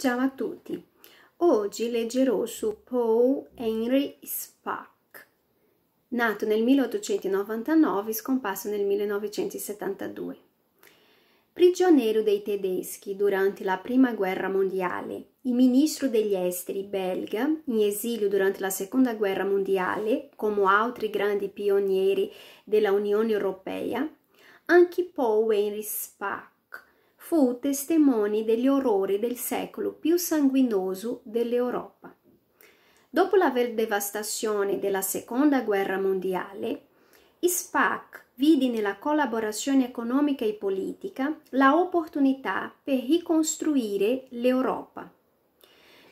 Ciao a tutti! Oggi leggerò su Paul Henry Spack, nato nel 1899 e scomparso nel 1972. Prigioniero dei tedeschi durante la Prima Guerra Mondiale, il ministro degli esteri belga, in esilio durante la Seconda Guerra Mondiale, come altri grandi pionieri della Unione Europea, anche Paul Henry Spack fu testimone degli orrori del secolo più sanguinoso dell'Europa. Dopo la devastazione della Seconda Guerra Mondiale, SPAC vide nella collaborazione economica e politica l'opportunità per ricostruire l'Europa.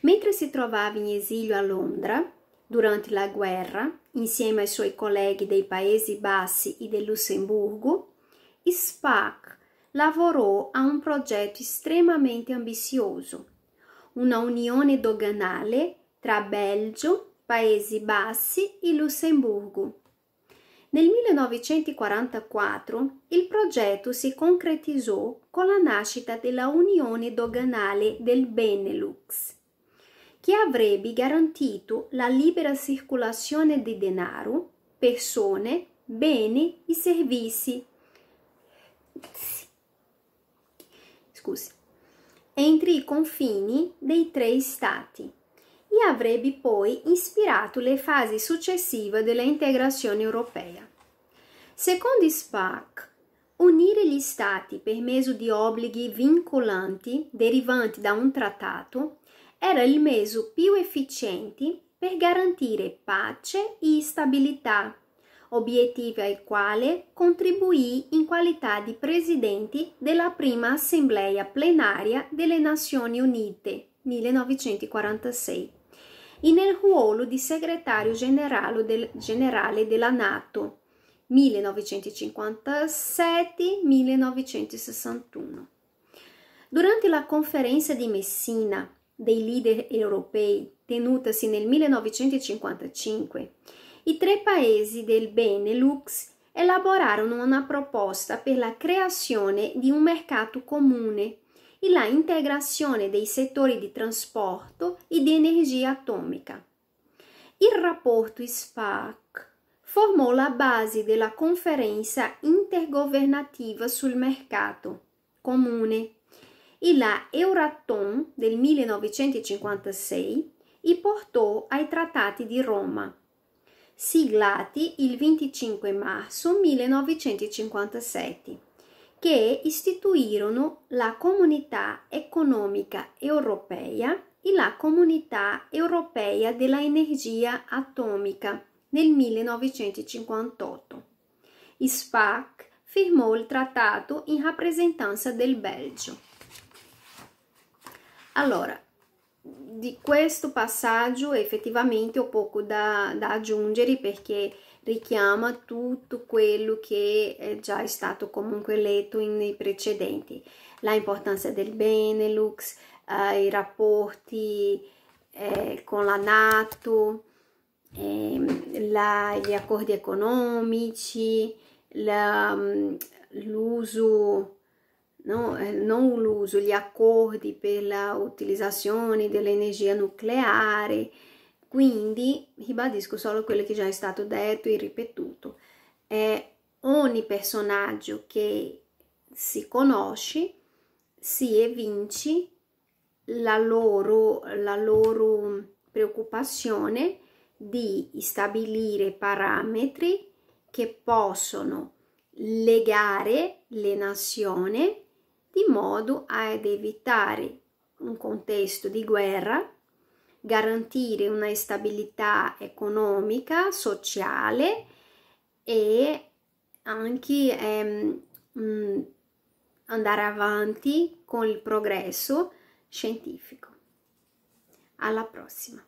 Mentre si trovava in esilio a Londra, durante la guerra, insieme ai suoi colleghi dei Paesi Bassi e del Lussemburgo, SPAC lavorò a un progetto estremamente ambizioso, una unione doganale tra Belgio, Paesi Bassi e Lussemburgo. Nel 1944 il progetto si concretizzò con la nascita della Unione doganale del Benelux, che avrebbe garantito la libera circolazione di denaro, persone, beni e servizi scusi, entri i confini dei tre stati e avrebbe poi ispirato le fasi successive dell'integrazione europea. Secondo Spark, unire gli stati per mezzo di obblighi vincolanti derivanti da un trattato era il mezzo più efficiente per garantire pace e stabilità obiettivi ai quali contribuì in qualità di presidente della prima assemblea plenaria delle Nazioni Unite 1946 e nel ruolo di segretario generale, del, generale della Nato 1957-1961. Durante la conferenza di Messina dei leader europei tenutasi nel 1955, i tre paesi del Benelux elaborarono una proposta per la creazione di un mercato comune e la integrazione dei settori di trasporto e di energia atomica. Il rapporto SPAC formò la base della conferenza intergovernativa sul mercato comune e la Euratom del 1956 e portò ai trattati di Roma siglati il 25 marzo 1957, che istituirono la Comunità Economica Europea e la Comunità Europea dell'Energia Atomica nel 1958. SPAC firmò il trattato in rappresentanza del Belgio. Allora, di questo passaggio effettivamente ho poco da, da aggiungere perché richiama tutto quello che eh, è già stato comunque letto nei precedenti. La importanza del Benelux, eh, i rapporti eh, con la Nato, eh, la, gli accordi economici, mm, l'uso no? Eh, non l'uso, gli accordi per l'utilizzazione dell'energia nucleare, quindi ribadisco solo quello che già è stato detto e ripetuto. Eh, ogni personaggio che si conosce si evince la loro, la loro preoccupazione di stabilire parametri che possono legare le nazioni di modo ad evitare un contesto di guerra, garantire una stabilità economica, sociale e anche ehm, mm, andare avanti con il progresso scientifico. Alla prossima!